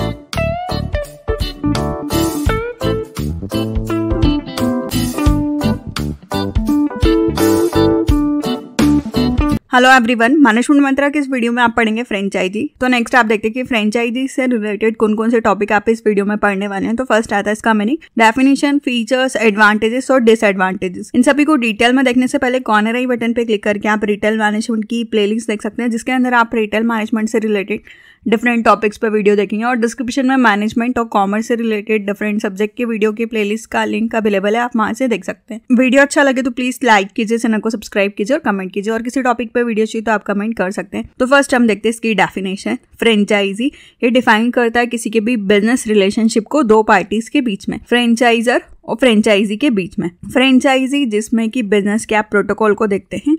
hello everyone management मंत्रा के इस video में आप पढ़ेंगे फ्रेंचाइजी तो नेक्स्ट आप देखते हैं कि फ्रेंचाइजी से रिलेटेड कौन कौन से टॉपिक आप इस वीडियो में पढ़ने वाले हैं तो फर्स्ट आता है इसका मीनिंग डेफिनेशन फीचर्स एडवांटेजेस और डिसएडवांटेजेस इन सभी को डिटेल में देखने से पहले कॉर्नर आई बटन पे क्लिक करके आप रिटेल मैनेजमेंट की प्ले देख सकते हैं जिसके अंदर आप रिटेल मैनेजमेंट से रिलेटेड डिफरेंट टॉपिक्स पर वीडियो देखेंगे और डिस्क्रिप्शन में मैनेजमेंट और कॉमर्स से रिलेटेड डिफरेंट सब्जेक्ट के वीडियो की प्लेलिस्ट का लिंक अवेलेबल है आप वहाँ से देख सकते हैं वीडियो अच्छा लगे तो प्लीज़ लाइक कीजिए चैनल को सब्सक्राइब कीजिए और कमेंट कीजिए और किसी टॉपिक पर वीडियो चाहिए तो आप कमेंट कर सकते हैं तो फर्स्ट हम देखते हैं इसकी डेफिनेशन फ्रेंचाइजी ये डिफाइन करता है किसी के भी बिजनेस रिलेशनशिप को दो पार्टीज के बीच में फ्रेंचाइजर और फ्रेंचाइजी के बीच में फ्रेंचाइजी जिसमें कि बिजनेस के आप प्रोटोकॉल को देखते हैं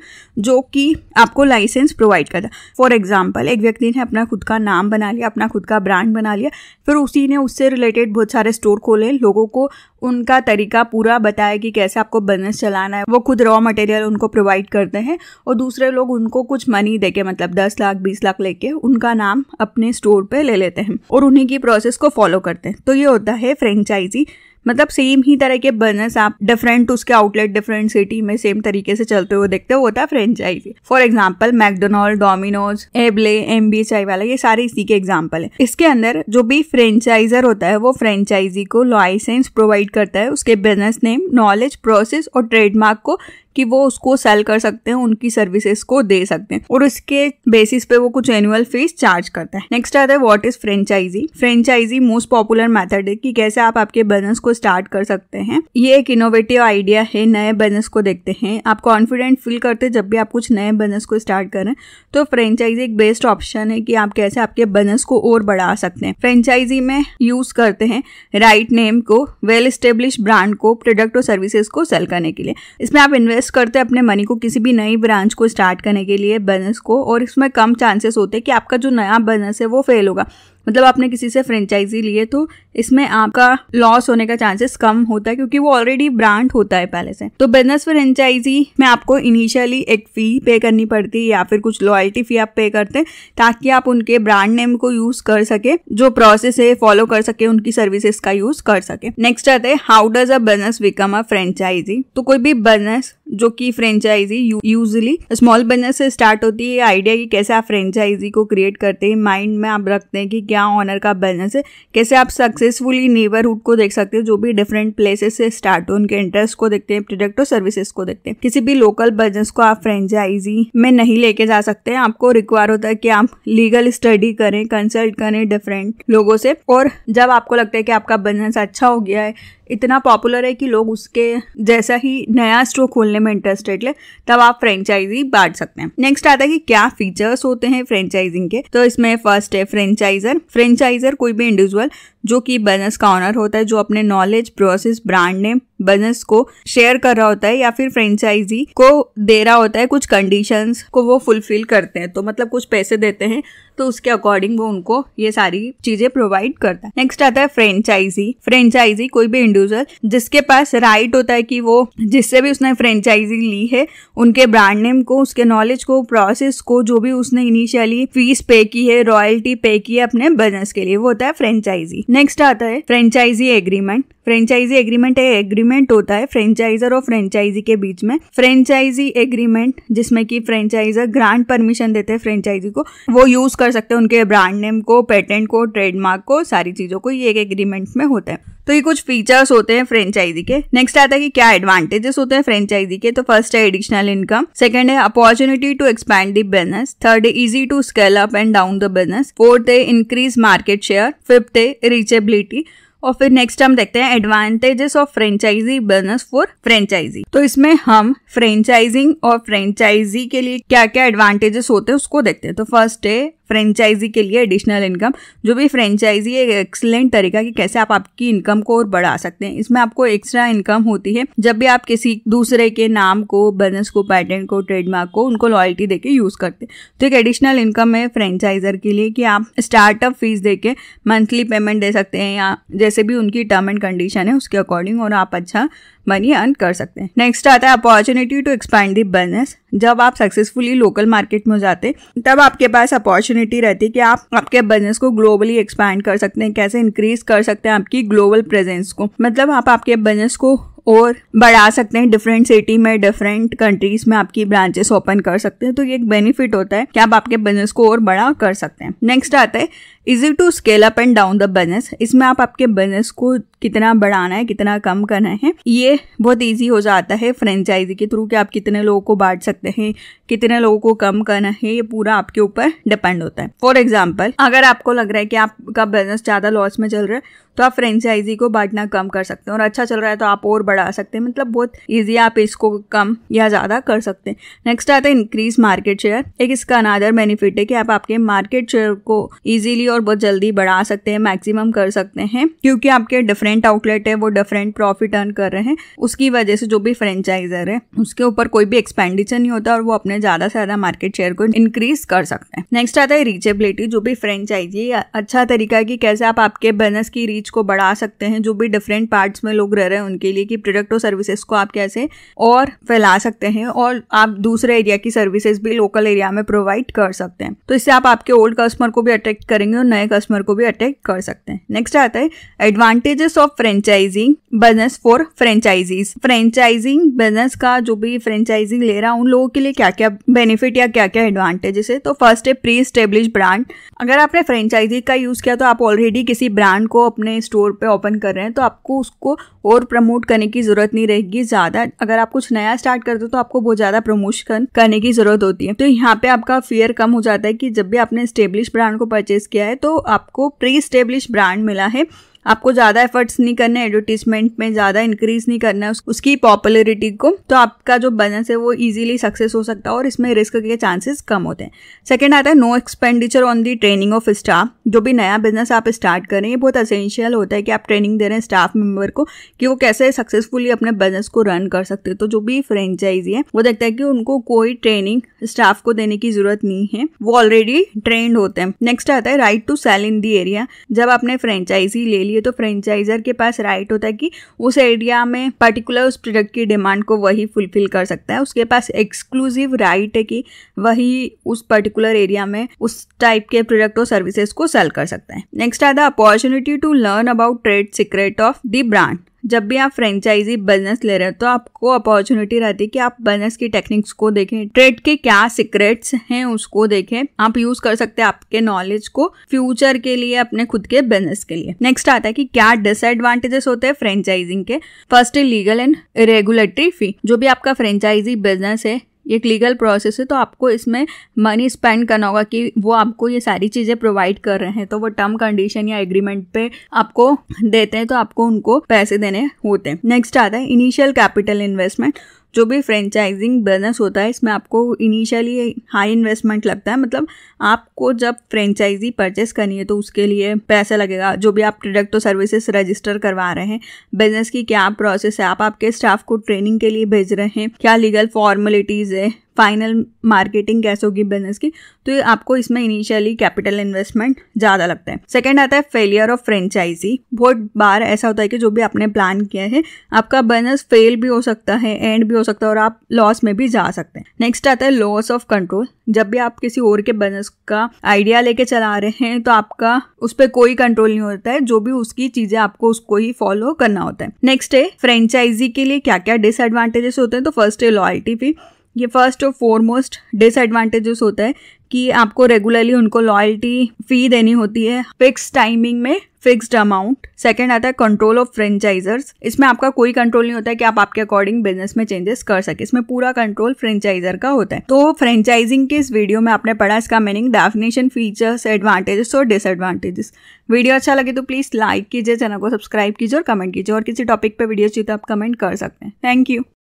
जो कि आपको लाइसेंस प्रोवाइड करता है फॉर एग्जाम्पल एक व्यक्ति ने अपना खुद का नाम बना लिया अपना खुद का ब्रांड बना लिया फिर उसी ने उससे रिलेटेड बहुत सारे स्टोर खोले लोगों को उनका तरीका पूरा बताया कि कैसे आपको बिजनेस चलाना है वो खुद रॉ मटेरियल उनको प्रोवाइड करते हैं और दूसरे लोग उनको कुछ मनी दे के मतलब दस लाख बीस लाख लेके उनका नाम अपने स्टोर पे ले लेते हैं और उन्हीं की प्रोसेस को फॉलो करते हैं तो ये होता है फ्रेंचाइजी मतलब सेम ही तरह के बिजनेस आप डिफरेंट उसके आउटलेट डिफरेंट सिटी में सेम तरीके से चलते हुए देखते हो होता है franchisee for example McDonald Domino's एबले एम बी आई वाला ये सारे इसी के एग्जाम्पल है इसके अंदर जो भी फ्रेंचाइजर होता है वो फ्रेंचाइजी को लाइसेंस प्रोवाइड करता है उसके बिजनेस नेम नॉलेज प्रोसेस और ट्रेडमार्क को कि वो उसको सेल कर सकते हैं उनकी सर्विसेज को दे सकते हैं और उसके बेसिस पे वो कुछ एनुअल फीस चार्ज करता है नेक्स्ट आता है what is franchisee franchisee most popular method है कि कैसे आप आपके बिजनेस को स्टार्ट कर सकते हैं ये एक इनोवेटिव आइडिया है नए बिजनेस को देखते हैं आप कॉन्फिडेंट फील करते हैं जब भी आप कुछ नए बिजनेस को स्टार्ट करें तो फ्रेंचाइजी एक बेस्ट ऑप्शन है कि आप कैसे आपके बिजनेस को और बढ़ा सकते हैं फ्रेंचाइजी में यूज करते हैं राइट नेम को वेल स्टेब्लिश ब्रांड को प्रोडक्ट और सर्विसेज को सेल करने के लिए इसमें आप इन्वेस्ट इन्वेस्ट करते हैं अपने मनी को किसी भी नई ब्रांच को स्टार्ट करने के लिए बिजनेस को और इसमें कम चांसेस होते हैं कि आपका जो नया बिजनेस है वो फेल होगा मतलब आपने किसी से फ्रेंचाइजी लिए तो इसमें आपका लॉस होने का चांसेस कम होता है क्योंकि वो ऑलरेडी ब्रांड होता है पहले से तो बिजनेस फ्रेंचाइजी में आपको इनिशियली एक फ़ी पे करनी पड़ती है या फिर कुछ लॉयल्टी फ़ी आप पे करते हैं ताकि आप उनके ब्रांड नेम को यूज़ कर सके जो प्रोसेस है फॉलो कर सके उनकी सर्विसेज का यूज़ कर सके नेक्स्ट आते हैं how does a business become a franchisee तो कोई भी बिजनेस जो कि फ्रेंचाइजी यूजली स्मॉल बिजनेस से स्टार्ट होती है आइडिया कि कैसे आप फ्रेंचाइजी को क्रिएट करते हैं माइंड में आप रखते हैं कि क्या ऑनर का बिजनेस है कैसे आप सक्सेसफुली नेबरहुड को देख सकते हैं जो भी डिफरेंट प्लेसेस से स्टार्ट हो उनके इंटरेस्ट को देखते हैं प्रोडक्ट और सर्विसेज को देखते हैं किसी भी लोकल बिजनेस को आप फ्रेंचाइजी में नहीं लेके जा सकते हैं आपको रिक्वायर होता है कि आप लीगल स्टडी करें कंसल्ट करें डिफरेंट लोगों से और जब आपको लगता है कि आपका बिजनेस अच्छा हो गया है इतना पॉपुलर है कि लोग उसके जैसा ही नया स्टोर खोलने में इंटरेस्टेड है तब आप फ्रेंचाइजी बांट सकते हैं नेक्स्ट आता है कि क्या फीचर्स होते हैं फ्रेंचाइजिंग के तो इसमें फर्स्ट है फ्रेंचाइजर फ्रेंचाइजर कोई भी इंडिविजुअल जो कि बिजनेस का ऑनर होता है जो अपने knowledge process brand name business को शेयर कर रहा होता है या फिर फ्रेंचाइजी को दे रहा होता है कुछ कंडीशंस को वो फुलफिल करते हैं तो मतलब कुछ पैसे देते हैं तो उसके अकॉर्डिंग वो उनको ये सारी चीजें प्रोवाइड करता है नेक्स्ट आता है फ्रेंचाइजी फ्रेंचाइजी कोई भी प्रोड्यूसर जिसके पास राइट होता है कि वो जिससे भी उसने फ्रेंचाइजी ली है उनके ब्रांड नेम को उसके नॉलेज को प्रोसेस को जो भी उसने इनिशियली फीस पे की है रॉयल्टी पे की है अपने बिजनेस के लिए वो होता है फ्रेंचाइजी नेक्स्ट आता है फ्रेंचाइजी एग्रीमेंट फ्रेंचाइजी एग्रीमेंट एक एग्रीमेंट होता है फ्रेंचाइजर और फ्रेंचाइजी के बीच में फ्रेंचाइजी एग्रीमेंट जिसमें कि फ्रेंचाइजर ग्रांट परमिशन देते हैं फ्रेंचाइजी को वो यूज कर सकते हैं उनके ब्रांड नेम को पेटेंट को ट्रेडमार्क को सारी चीजों को ये एक एग्रीमेंट में होता है तो ये कुछ फीचर्स होते हैं फ्रेंचाइजी के नेक्स्ट आता है कि क्या एडवांटेजेस होते हैं फ्रेंचाइजी के तो फर्स्ट है एडिशनल इनकम सेकंड है opportunity to expand the business third है easy to scale up and down the business fourth है इंक्रीज मार्केट शेयर फिफ्थ है रीचेबिलिटी और फिर नेक्स्ट हम देखते हैं advantages of franchisee business for franchisee तो इसमें हम फ्रेंचाइजिंग और फ्रेंचाइजी के लिए क्या क्या एडवांटेजेस होते हैं उसको देखते हैं तो फर्स्ट है फ्रेंचाइजी के लिए एडिशनल इनकम जो भी फ्रेंचाइजी एक एक्सलेंट तरीका कि कैसे आप आपकी इनकम को और बढ़ा सकते हैं इसमें आपको एक्स्ट्रा इनकम होती है जब भी आप किसी दूसरे के नाम को बिजनेस को पैटर्न को ट्रेडमार्क को उनको लॉयल्टी देके यूज़ करते हैं तो एक एडिशनल इनकम है फ्रेंचाइजर के लिए कि आप स्टार्टअप फीस दे के मंथली पेमेंट दे सकते हैं या जैसे भी उनकी टर्म एंड कंडीशन है उसके अकॉर्डिंग और आप अच्छा मनी अर्न कर सकते हैं नेक्स्ट आता है opportunity to expand the business जब आप सक्सेसफुली लोकल मार्केट में जाते तब आपके पास अपॉर्चुनिटी रहती है कि आप आपके बिजनेस को ग्लोबली एक्सपैंड कर सकते हैं कैसे इंक्रीज कर सकते हैं आपकी ग्लोबल प्रेजेंस को मतलब आप आपके बिजनेस को और बढ़ा सकते हैं डिफरेंट सिटी में डिफरेंट कंट्रीज में आपकी ब्रांचेस ओपन कर सकते हैं तो ये एक बेनिफिट होता है कि आप आपके बिजनेस को और बड़ा कर सकते हैं नेक्स्ट आता है easy to scale up and down the business इसमें आप आपके बिजनेस को कितना बढ़ाना है कितना कम करना है ये बहुत ईजी हो जाता है फ्रेंचाइजी के थ्रू कि आप कितने लोगों को बांट सकते हैं कितने लोगों को कम करना है ये पूरा आपके ऊपर डिपेंड होता है फॉर एग्जाम्पल अगर आपको लग रहा है कि आपका बिजनेस ज़्यादा लॉस में चल रहा है तो आप फ्रेंचाइजी को बांटना कम कर सकते हैं और अच्छा चल रहा है तो आप और बढ़ा सकते हैं मतलब बहुत ईजी आप इसको कम या ज़्यादा कर सकते हैं नेक्स्ट आता है इंक्रीज मार्केट शेयर एक इसका अनादर बेनिफिट है कि आप आपके मार्केट शेयर को ईजिली और और बहुत जल्दी बढ़ा सकते हैं मैक्सिमम कर सकते हैं क्योंकि आपके डिफरेंट आउटलेट है वो डिफरेंट प्रॉफिट अर्न कर रहे हैं उसकी वजह से जो भी फ्रेंचाइजर है उसके ऊपर कोई भी एक्सपेंडिचर नहीं होता और वो अपने ज़्यादा से ज़्यादा मार्केट शेयर को इंक्रीज कर सकते हैं नेक्स्ट आता है रीचेबिलिटी जो भी फ्रेंचाइजी अच्छा तरीका है कि कैसे आप आपके बिजनेस की रीच को बढ़ा सकते हैं जो भी डिफरेंट पार्ट्स में लोग रह रहे हैं उनके लिए कि प्रोडक्ट और सर्विसेज को आप कैसे और फैला सकते हैं और आप दूसरे एरिया की सर्विसेज भी लोकल एरिया में प्रोवाइड कर सकते हैं तो इससे आप आपके ओल्ड कस्टमर को भी अट्रैक्ट करेंगे और नए कस्टमर को भी अटैक कर सकते हैं नेक्स्ट आता है advantages of franchising business for franchisees franchising business का जो भी फ्रेंचाइजिंग ले रहा है उन लोगों के लिए क्या क्या बेनिफिट या क्या क्या एडवांटेजेस है तो फर्स्ट है प्री स्टेब्लिश ब्रांड अगर आपने फ्रेंचाइजी का यूज़ किया तो आप ऑलरेडी किसी ब्रांड को अपने स्टोर पे ओपन कर रहे हैं तो आपको उसको और प्रमोट करने की ज़रूरत नहीं रहेगी ज़्यादा अगर आप कुछ नया स्टार्ट करते हो तो आपको बहुत ज़्यादा प्रमोशन करने की ज़रूरत होती है तो यहाँ पे आपका फियर कम हो जाता है कि जब भी आपने स्टेब्लिश ब्रांड को परचेज किया है है तो आपको प्री स्टेब्लिश ब्रांड मिला है आपको ज़्यादा एफर्ट्स नहीं करना है एडवर्टीजमेंट में ज़्यादा इंक्रीज नहीं करना है उसकी पॉपुलरिटी को तो आपका जो बिजनेस है वो ईजिली सक्सेस हो सकता है और इसमें रिस्क के चांसेस कम होते हैं सेकेंड आता है no expenditure on the training of staff जो भी नया बिजनेस आप स्टार्ट करें ये बहुत असेंशियल होता है कि आप ट्रेनिंग दे रहे हैं स्टाफ मेम्बर को कि वो कैसे सक्सेसफुली अपने बिजनेस को रन कर सकते हैं तो जो भी फ्रेंचाइजी है वो देखता है कि उनको कोई ट्रेनिंग स्टाफ को देने की जरूरत नहीं है वो ऑलरेडी ट्रेंड होते हैं नेक्स्ट आता है right to sell in the area जब आपने फ्रेंचाइजी ले लिए तो फ्रेंचाइजर के पास राइट होता है कि उस एरिया में पर्टिकुलर उस प्रोडक्ट की डिमांड को वही फुलफिल कर सकता है उसके पास एक्सक्लूसिव राइट है कि वही उस पर्टिकुलर एरिया में उस टाइप के प्रोडक्ट और सर्विसेज को सेल कर सकता है नेक्स्ट आता opportunity to learn about trade secret of the brand जब भी आप फ्रेंचाइजी बिजनेस ले रहे हो तो आपको अपॉर्चुनिटी रहती है कि आप बिजनेस की टेक्निक्स को देखें ट्रेड के क्या सीक्रेट्स हैं उसको देखें आप यूज कर सकते हैं आपके नॉलेज को फ्यूचर के लिए अपने खुद के बिजनेस के लिए नेक्स्ट आता है कि क्या डिसएडवांटेजेस होते हैं फ्रेंचाइजिंग के first legal and regulatory fee जो भी आपका फ्रेंचाइजी बिजनेस है एक लीगल प्रोसेस है तो आपको इसमें मनी स्पेंड करना होगा कि वो आपको ये सारी चीज़ें प्रोवाइड कर रहे हैं तो वो टर्म कंडीशन या एग्रीमेंट पे आपको देते हैं तो आपको उनको पैसे देने होते हैं नेक्स्ट आता है इनिशियल कैपिटल इन्वेस्टमेंट जो भी फ्रेंचाइजिंग बिजनेस होता है इसमें आपको इनिशियली हाई इन्वेस्टमेंट लगता है मतलब आपको जब फ्रेंचाइजी परचेस करनी है तो उसके लिए पैसा लगेगा जो भी आप प्रोडक्ट और सर्विसेज रजिस्टर करवा रहे हैं बिजनेस की क्या प्रोसेस है आप आपके स्टाफ को ट्रेनिंग के लिए भेज रहे हैं क्या लीगल फॉर्मेलिटीज़ है फाइनल मार्केटिंग कैसे होगी बिजनेस की तो आपको इसमें इनिशियली कैपिटल इन्वेस्टमेंट ज़्यादा लगता है सेकेंड आता है फेलियर ऑफ फ्रेंचाइजी बहुत बार ऐसा होता है कि जो भी आपने प्लान किया है आपका बिजनेस फेल भी हो सकता है एंड भी हो सकता है और आप लॉस में भी जा सकते हैं नेक्स्ट आता है लॉस ऑफ कंट्रोल जब भी आप किसी और के बिजनेस का आइडिया लेके चला रहे हैं तो आपका उस पर कोई कंट्रोल नहीं होता है जो भी उसकी चीजें आपको उसको ही फॉलो करना होता है नेक्स्ट है फ्रेंचाइजी के लिए क्या क्या डिसएडवांटेजेस होते हैं तो फर्स्ट है लॉयल्टी फी ये फर्स्ट और फॉरमोस्ट डिसएडवांटेजेस होता है कि आपको रेगुलरली उनको लॉयल्टी फ़ी देनी होती है फिक्स टाइमिंग में फिक्स्ड अमाउंट सेकेंड आता है कंट्रोल ऑफ फ्रेंचाइजर्स इसमें आपका कोई कंट्रोल नहीं होता है कि आप आपके अकॉर्डिंग बिजनेस में चेंजेस कर सके इसमें पूरा कंट्रोल फ्रेंचाइजर का होता है तो फ्रेंचाइजिंग के इस वीडियो में आपने पढ़ा इसका मीनिंग डेफिनेशन फीचर्स एडवांटेजेस और डिसएडवांटेजेस वीडियो अच्छा लगे तो प्लीज़ लाइक कीजिए चैनल को सब्सक्राइब कीजिए और कमेंट कीजिए और किसी टॉपिक पर वीडियो चाहिए तो आप कमेंट कर सकते हैं थैंक यू